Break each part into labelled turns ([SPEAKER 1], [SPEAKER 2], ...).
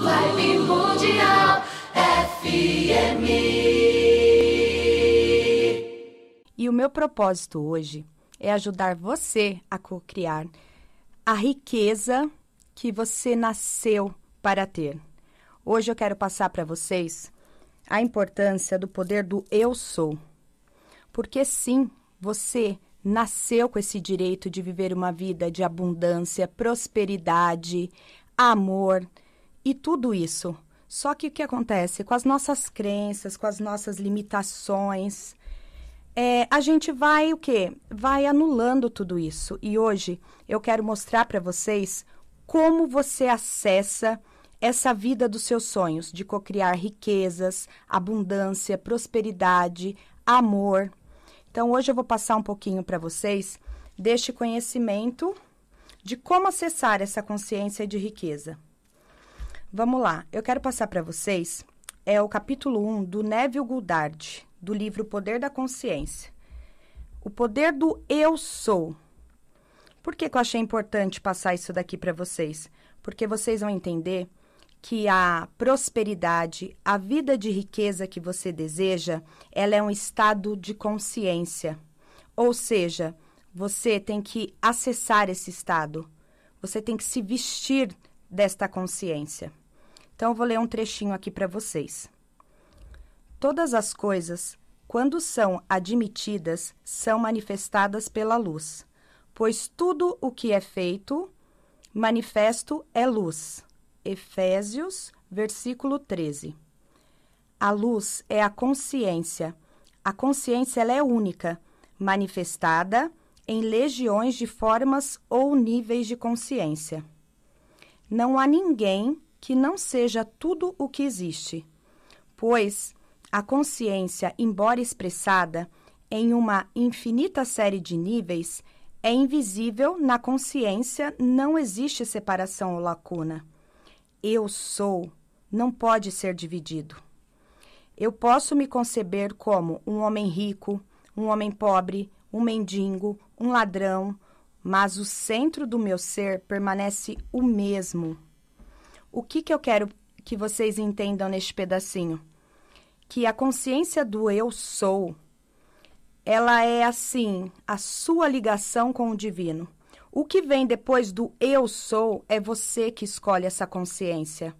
[SPEAKER 1] Live Mundial FM. E o meu propósito hoje é ajudar você a co-criar a riqueza que você nasceu para ter. Hoje eu quero passar para vocês a importância do poder do eu sou. Porque sim, você nasceu com esse direito de viver uma vida de abundância, prosperidade, amor, e tudo isso. Só que o que acontece? Com as nossas crenças, com as nossas limitações, é, a gente vai o que? Vai anulando tudo isso. E hoje eu quero mostrar para vocês como você acessa essa vida dos seus sonhos, de cocriar riquezas, abundância, prosperidade, amor. Então hoje eu vou passar um pouquinho para vocês deste conhecimento de como acessar essa consciência de riqueza. Vamos lá. Eu quero passar para vocês é o capítulo 1 do Neville Goddard, do livro Poder da Consciência. O poder do eu sou. Por que, que eu achei importante passar isso daqui para vocês? Porque vocês vão entender que a prosperidade, a vida de riqueza que você deseja, ela é um estado de consciência. Ou seja, você tem que acessar esse estado. Você tem que se vestir desta consciência. Então, eu vou ler um trechinho aqui para vocês. Todas as coisas, quando são admitidas, são manifestadas pela luz, pois tudo o que é feito, manifesto é luz. Efésios, versículo 13. A luz é a consciência. A consciência ela é única, manifestada em legiões de formas ou níveis de consciência. Não há ninguém que não seja tudo o que existe, pois a consciência, embora expressada em uma infinita série de níveis, é invisível na consciência, não existe separação ou lacuna. Eu sou não pode ser dividido. Eu posso me conceber como um homem rico, um homem pobre, um mendigo, um ladrão, mas o centro do meu ser permanece o mesmo. O que, que eu quero que vocês entendam neste pedacinho? Que a consciência do eu sou, ela é assim, a sua ligação com o divino. O que vem depois do eu sou é você que escolhe essa consciência.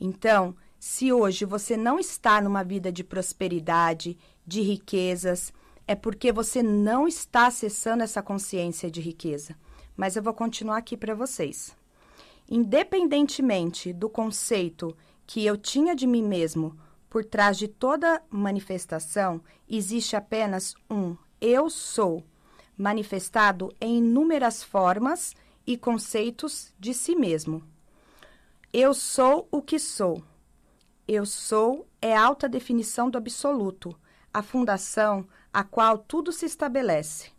[SPEAKER 1] Então, se hoje você não está numa vida de prosperidade, de riquezas, é porque você não está acessando essa consciência de riqueza. Mas eu vou continuar aqui para vocês independentemente do conceito que eu tinha de mim mesmo, por trás de toda manifestação existe apenas um eu sou, manifestado em inúmeras formas e conceitos de si mesmo. Eu sou o que sou. Eu sou é alta definição do absoluto, a fundação a qual tudo se estabelece.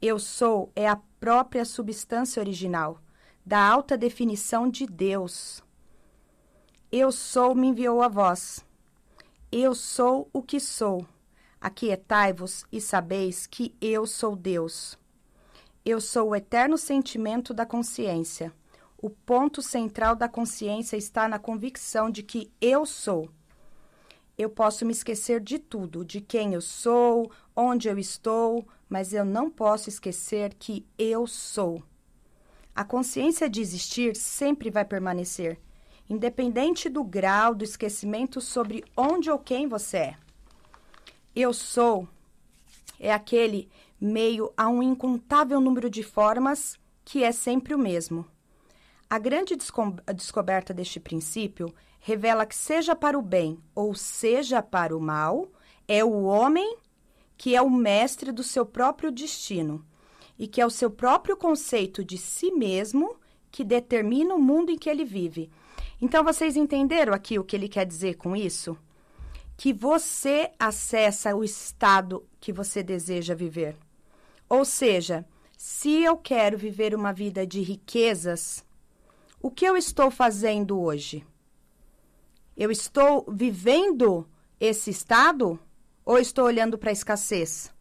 [SPEAKER 1] Eu sou é a própria substância original da alta definição de Deus. Eu sou, me enviou a voz. Eu sou o que sou. Aquietai-vos e sabeis que eu sou Deus. Eu sou o eterno sentimento da consciência. O ponto central da consciência está na convicção de que eu sou. Eu posso me esquecer de tudo, de quem eu sou, onde eu estou, mas eu não posso esquecer que eu sou. A consciência de existir sempre vai permanecer, independente do grau do esquecimento sobre onde ou quem você é. Eu sou é aquele meio a um incontável número de formas que é sempre o mesmo. A grande desco descoberta deste princípio revela que, seja para o bem ou seja para o mal, é o homem que é o mestre do seu próprio destino e que é o seu próprio conceito de si mesmo que determina o mundo em que ele vive. Então, vocês entenderam aqui o que ele quer dizer com isso? Que você acessa o estado que você deseja viver. Ou seja, se eu quero viver uma vida de riquezas, o que eu estou fazendo hoje? Eu estou vivendo esse estado ou estou olhando para a escassez?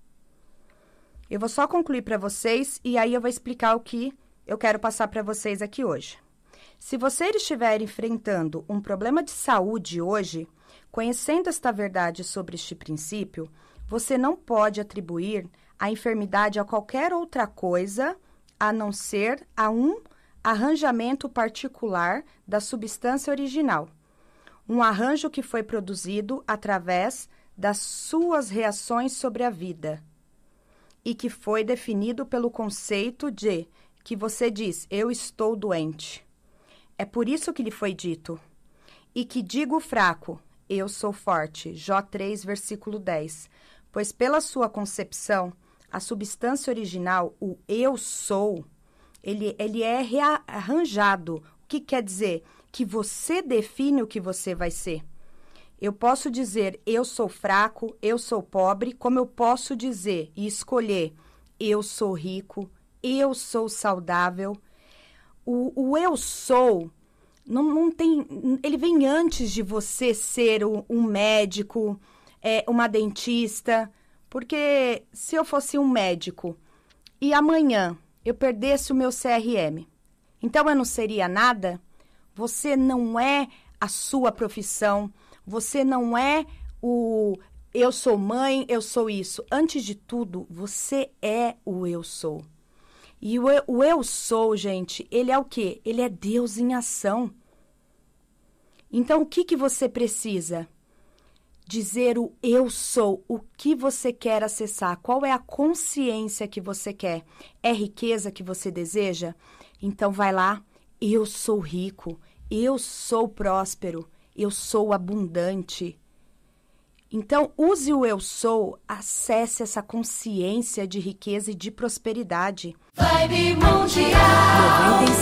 [SPEAKER 1] Eu vou só concluir para vocês e aí eu vou explicar o que eu quero passar para vocês aqui hoje. Se você estiver enfrentando um problema de saúde hoje, conhecendo esta verdade sobre este princípio, você não pode atribuir a enfermidade a qualquer outra coisa a não ser a um arranjamento particular da substância original. Um arranjo que foi produzido através das suas reações sobre a vida, e que foi definido pelo conceito de que você diz, eu estou doente. É por isso que lhe foi dito. E que digo fraco, eu sou forte. Jó 3, versículo 10. Pois pela sua concepção, a substância original, o eu sou, ele, ele é rearranjado. O que quer dizer? Que você define o que você vai ser. Eu posso dizer eu sou fraco, eu sou pobre, como eu posso dizer e escolher eu sou rico, eu sou saudável. O, o eu sou não, não tem. Ele vem antes de você ser um, um médico, é, uma dentista. Porque se eu fosse um médico e amanhã eu perdesse o meu CRM, então eu não seria nada? Você não é a sua profissão você não é o eu sou mãe, eu sou isso. Antes de tudo, você é o eu sou. E o eu, o eu sou, gente, ele é o quê? Ele é Deus em ação. Então, o que, que você precisa? Dizer o eu sou, o que você quer acessar, qual é a consciência que você quer, é riqueza que você deseja? Então, vai lá, eu sou rico, eu sou próspero, eu sou abundante. Então, use o eu sou, acesse essa consciência de riqueza e de prosperidade. Vibe Mundial.